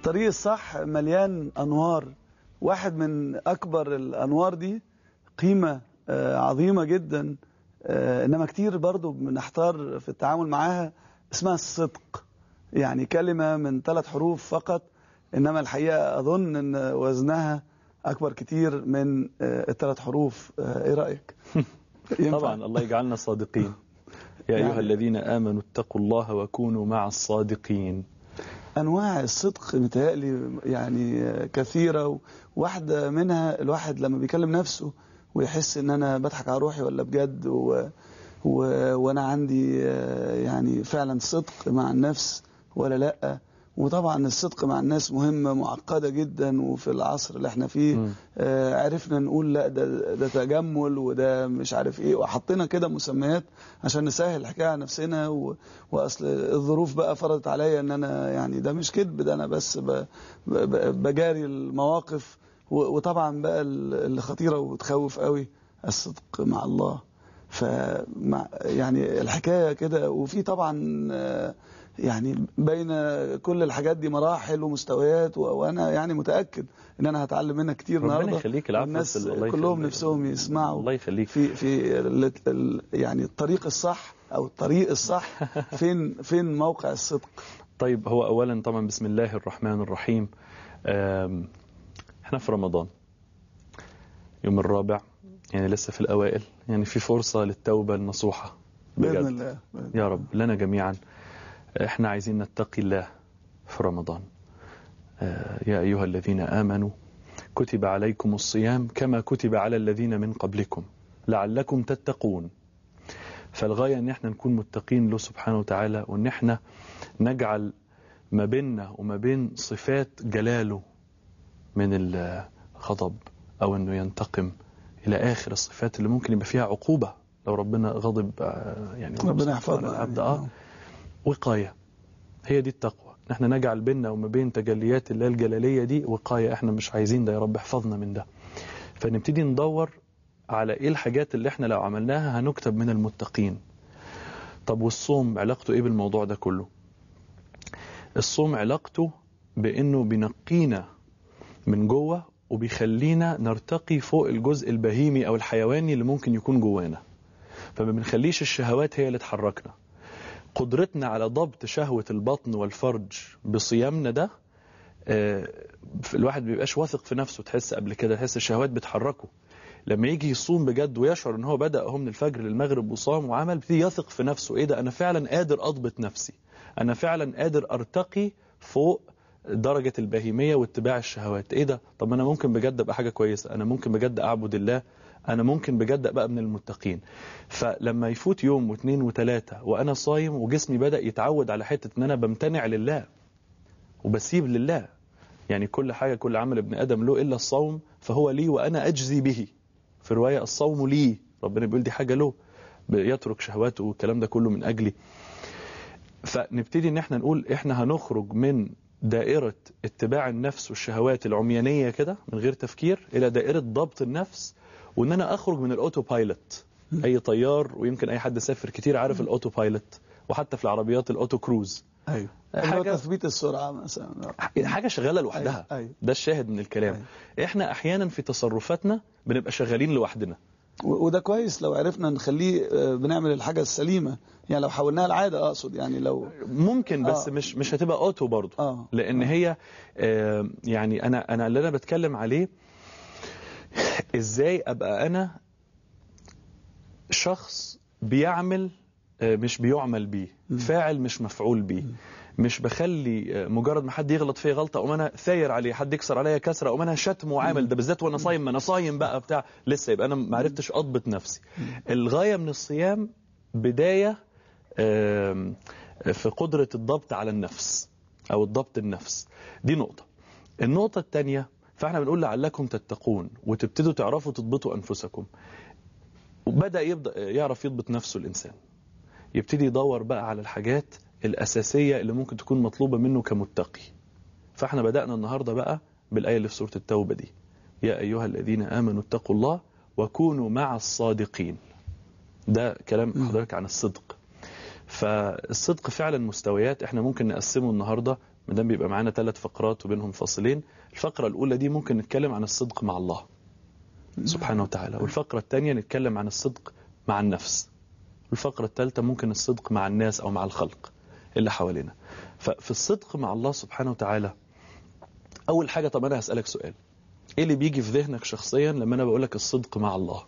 الطريق الصح مليان أنوار واحد من أكبر الأنوار دي قيمة آه، عظيمة جدا آه، إنما كتير برضو بنحتار في التعامل معاها اسمها الصدق يعني كلمة من ثلاث حروف فقط إنما الحقيقة أظن أن وزنها أكبر كتير من آه، الثلاث حروف إيه رأيك؟ طبعا الله يجعلنا صادقين يا أيها يعني الذين آمنوا اتقوا الله وكونوا مع الصادقين انواع الصدق متهيألي يعني كثيره واحده منها الواحد لما بيكلم نفسه ويحس ان انا بضحك على روحي ولا بجد و... و... وانا عندي يعني فعلا صدق مع النفس ولا لا وطبعا الصدق مع الناس مهمة معقدة جدا وفي العصر اللي احنا فيه آه عرفنا نقول لا ده, ده تجمل وده مش عارف ايه وحطينا كده مسميات عشان نسهل الحكاية على نفسنا و... واصل الظروف بقى فرضت عليا ان انا يعني ده مش كذب ده انا بس ب... ب... بجاري المواقف و... وطبعا بقى اللي خطيرة وبتخوف قوي الصدق مع الله فمع يعني الحكاية كده وفي طبعا آه يعني بين كل الحاجات دي مراحل ومستويات وانا يعني متاكد ان انا هتعلم منك كتير النهارده ربنا يخليك الناس كلهم نفسهم يسمعوا الله يخليك في في يعني الطريق الصح او الطريق الصح فين فين موقع الصدق طيب هو اولا طبعا بسم الله الرحمن الرحيم احنا في رمضان يوم الرابع يعني لسه في الاوائل يعني في فرصه للتوبه النصوحه بجد يا رب لنا جميعا احنا عايزين نتقي الله في رمضان آه، يا أيها الذين آمنوا كتب عليكم الصيام كما كتب على الذين من قبلكم لعلكم تتقون فالغاية أن احنا نكون متقين له سبحانه وتعالى وأن احنا نجعل ما بيننا وما بين صفات جلاله من الغضب أو أنه ينتقم إلى آخر الصفات اللي ممكن يبقى فيها عقوبة لو ربنا غضب آه، يعني ربنا يحفظنا العبد آه وقاية هي دي التقوى احنا نجعل بيننا وما بين تجليات الله الجلالية دي وقاية احنا مش عايزين ده يا رب احفظنا من ده فنبتدي ندور على ايه الحاجات اللي احنا لو عملناها هنكتب من المتقين طب والصوم علاقته ايه بالموضوع ده كله الصوم علاقته بانه بينقينا من جوه وبيخلينا نرتقي فوق الجزء البهيمي او الحيواني اللي ممكن يكون جوانا فما بنخليش الشهوات هي اللي تحركنا قدرتنا على ضبط شهوة البطن والفرج بصيامنا ده آه، الواحد بيبقاش واثق في نفسه تحس قبل كده تحس الشهوات بتحركه لما يجي يصوم بجد ويشعر ان هو بدأ هو من الفجر للمغرب وصام وعمل بيبتدي يثق في نفسه ايه ده انا فعلا قادر اضبط نفسي انا فعلا قادر ارتقي فوق درجة البهيمية واتباع الشهوات ايه ده طب انا ممكن بجد ابقى حاجة كويسة انا ممكن بجد اعبد الله انا ممكن بجد ابقى من المتقين فلما يفوت يوم واثنين وثلاثه وانا صايم وجسمي بدا يتعود على حته ان انا بمتنع لله وبسيب لله يعني كل حاجه كل عمل ابن ادم له الا الصوم فهو لي وانا اجزي به في روايه الصوم لي ربنا بيقول دي حاجه له يترك شهواته والكلام ده كله من اجلي فنبتدي ان احنا نقول احنا هنخرج من دائرة اتباع النفس والشهوات العميانية كده من غير تفكير إلى دائرة ضبط النفس وان انا اخرج من الاوتو بايلوت اي طيار ويمكن اي حد سافر كتير عارف الاوتو بايلوت وحتى في العربيات الاوتو كروز ايوه حاجه تثبيت السرعه مثلا يعني حاجه شغاله لوحدها أيوه. أيوه. ده الشاهد من الكلام أيوه. احنا احيانا في تصرفاتنا بنبقى شغالين لوحدنا وده كويس لو عرفنا نخليه آه، بنعمل الحاجه السليمه يعني لو حولناها العاده اقصد يعني لو ممكن بس آه. مش مش هتبقى اوتو برضه آه. لان آه. هي آه يعني انا انا اللي انا بتكلم عليه ازاي ابقى انا شخص بيعمل آه، مش بيعمل بيه فاعل مش مفعول بيه مش بخلي آه، مجرد ما حد يغلط فيه غلطه اقوم انا ثاير عليه حد يكسر عليا كسره اقوم انا شتمه وعامل ده بالذات وانا صايم ما انا صايم بقى بتاع لسه يبقى انا ما عرفتش اضبط نفسي الغايه من الصيام بدايه في قدره الضبط على النفس او الضبط النفس دي نقطه النقطه الثانيه فاحنا بنقول لعلكم تتقون وتبتدوا تعرفوا تضبطوا انفسكم وبدا يبدا يعرف يضبط نفسه الانسان يبتدي يدور بقى على الحاجات الاساسيه اللي ممكن تكون مطلوبه منه كمتقي فاحنا بدانا النهارده بقى بالايه اللي في سوره التوبه دي يا ايها الذين امنوا اتقوا الله وكونوا مع الصادقين ده كلام حضرتك عن الصدق فالصدق فعلا مستويات احنا ممكن نقسمه النهارده ما دام بيبقى معانا ثلاث فقرات وبينهم فاصلين الفقرة الأولى دي ممكن نتكلم عن الصدق مع الله سبحانه وتعالى والفقرة الثانية نتكلم عن الصدق مع النفس والفقرة الثالثة ممكن الصدق مع الناس أو مع الخلق اللي حوالينا ففي الصدق مع الله سبحانه وتعالى أول حاجة طب أنا هسألك سؤال إيه اللي بيجي في ذهنك شخصيا لما أنا بقولك الصدق مع الله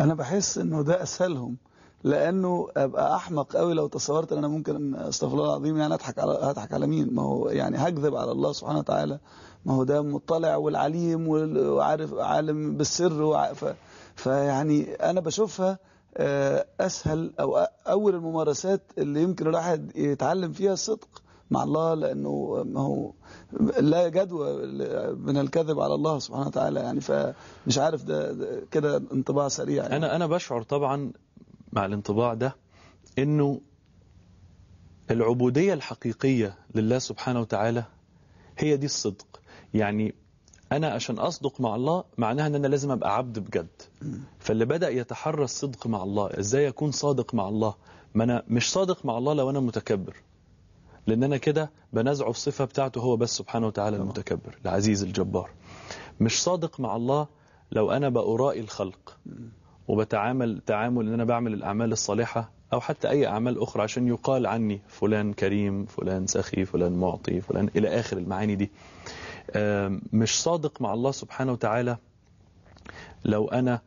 أنا بحس أنه ده أسهلهم لانه ابقى احمق قوي لو تصورت ان انا ممكن استغفر الله العظيم يعني اضحك على هضحك على مين ما هو يعني هكذب على الله سبحانه وتعالى ما هو ده مطلع والعليم وعارف عالم بالسر وعارف فيعني انا بشوفها آه، اسهل او اول الممارسات اللي يمكن الواحد يتعلم فيها الصدق مع الله لانه ما هو لا جدوى من الكذب على الله سبحانه وتعالى يعني فمش عارف ده, ده كده انطباع سريع يعني. انا انا بشعر طبعا مع الانطباع ده انه العبودية الحقيقية لله سبحانه وتعالى هي دي الصدق يعني أنا عشان أصدق مع الله معناها أن أنا لازم أبقى عبد بجد فاللي بدأ يتحرى الصدق مع الله إزاي أكون صادق مع الله ما أنا مش صادق مع الله لو أنا متكبر لأن أنا كده بنزع الصفة بتاعته هو بس سبحانه وتعالى المتكبر العزيز الجبار مش صادق مع الله لو أنا بأرائي الخلق وبتعامل تعامل ان انا بعمل الاعمال الصالحه او حتى اي اعمال اخرى عشان يقال عني فلان كريم فلان سخي فلان معطي فلان الى اخر المعاني دي مش صادق مع الله سبحانه وتعالى لو انا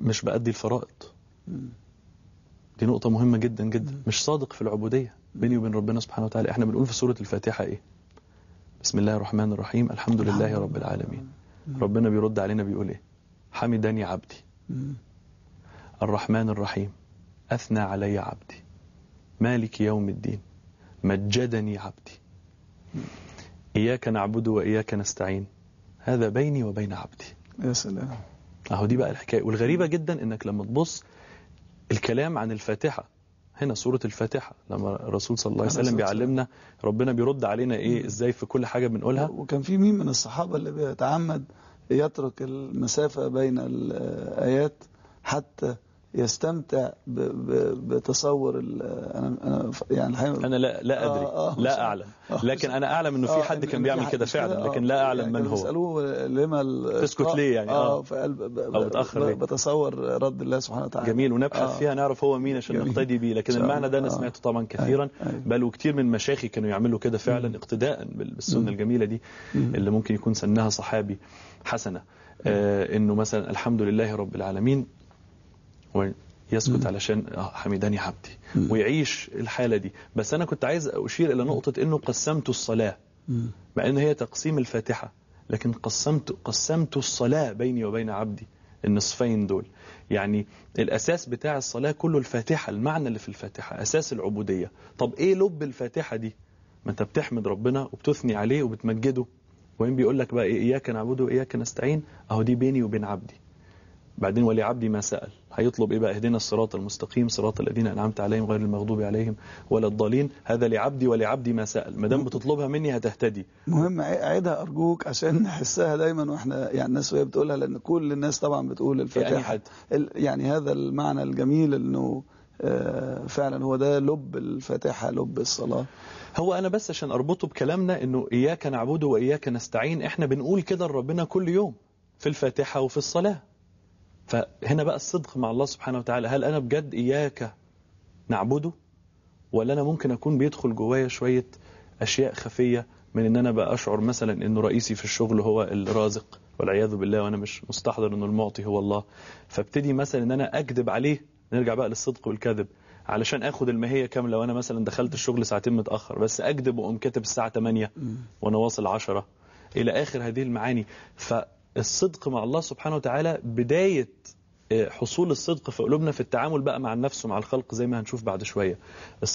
مش بأدي الفرائض دي نقطة مهمة جدا جدا مش صادق في العبودية بيني وبين ربنا سبحانه وتعالى احنا بنقول في سورة الفاتحة ايه بسم الله الرحمن الرحيم الحمد لله رب العالمين ربنا بيرد علينا بيقول ايه حمدني عبدي الرحمن الرحيم أثنى علي عبدي مالك يوم الدين مجدني عبدي إياك نعبد وإياك نستعين هذا بيني وبين عبدي يا سلام أهو دي بقى الحكاية والغريبة جدا إنك لما تبص الكلام عن الفاتحة هنا سورة الفاتحة لما الرسول صلى الله عليه وسلم بيعلمنا ربنا بيرد علينا إيه إزاي في كل حاجة بنقولها وكان في مين من الصحابة اللي بيتعمد يترك المسافة بين الآيات حتى يستمتع بتصور انا انا يعني انا لا لا آه، ادري آه آه لا اعلم لكن انا اعلم انه في آه، حد كان بيعمل كده فعلا لكن آه، لا اعلم يعني من هو سالوه لما تسكت ليه يعني اه او بتاخر بتصور رد الله سبحانه وتعالى جميل ونبحث فيها نعرف هو مين عشان نقتدي بيه لكن المعنى ده انا سمعته طبعا أيوة، كثيرا أيوة. بل وكثير من مشايخي كانوا يعملوا كده فعلا اقتداء بالسنه الجميله دي اللي ممكن يكون سنها صحابي حسنه آه انه مثلا الحمد لله رب العالمين يسكت م. علشان آه، حمداني عبدي م. ويعيش الحالة دي بس أنا كنت عايز أشير إلى نقطة أنه قسمت الصلاة مع أن هي تقسيم الفاتحة لكن قسمت, قسمت الصلاة بيني وبين عبدي النصفين دول يعني الأساس بتاع الصلاة كله الفاتحة المعنى اللي في الفاتحة أساس العبودية طب إيه لب الفاتحة دي ما أنت بتحمد ربنا وبتثني عليه وبتمجده وين بيقول لك بقى إياك نعبد وإياك نستعين أهو دي بيني وبين عبدي بعدين ولعبدي ما سأل هيطلب إيه بقى اهدنا الصراط المستقيم صراط الذين أنعمت عليهم غير المغضوب عليهم ولا الضالين هذا لعبدي ولعبدي ما سأل ما دام بتطلبها مني هتهتدي مهم عيدها أرجوك عشان نحسها دايما وإحنا يعني الناس وهي بتقولها لأن كل الناس طبعا بتقول يعني الفاتحة يعني, يعني هذا المعنى الجميل أنه آه، فعلا هو ده لب الفاتحة لب الصلاة هو أنا بس عشان أربطه بكلامنا أنه إياك نعبد وإياك نستعين إحنا بنقول كده لربنا كل يوم في الفاتحة وفي الصلاة فهنا بقى الصدق مع الله سبحانه وتعالى هل أنا بجد إياك نعبده ولا أنا ممكن أكون بيدخل جوايا شوية أشياء خفية من أن أنا بقى أشعر مثلا أنه رئيسي في الشغل هو الرازق والعياذ بالله وأنا مش مستحضر أنه المعطي هو الله فابتدي مثلا أن أنا أكذب عليه نرجع بقى للصدق والكذب علشان اخد المهية كاملة وانا مثلا دخلت الشغل ساعتين متأخر بس اكذب واقوم كاتب الساعة 8 وانا واصل 10 الى اخر هذه المعاني ف الصدق مع الله سبحانه وتعالى بداية آه، حصول الصدق في قلوبنا في التعامل بقى مع النفس ومع الخلق زي ما هنشوف بعد شوية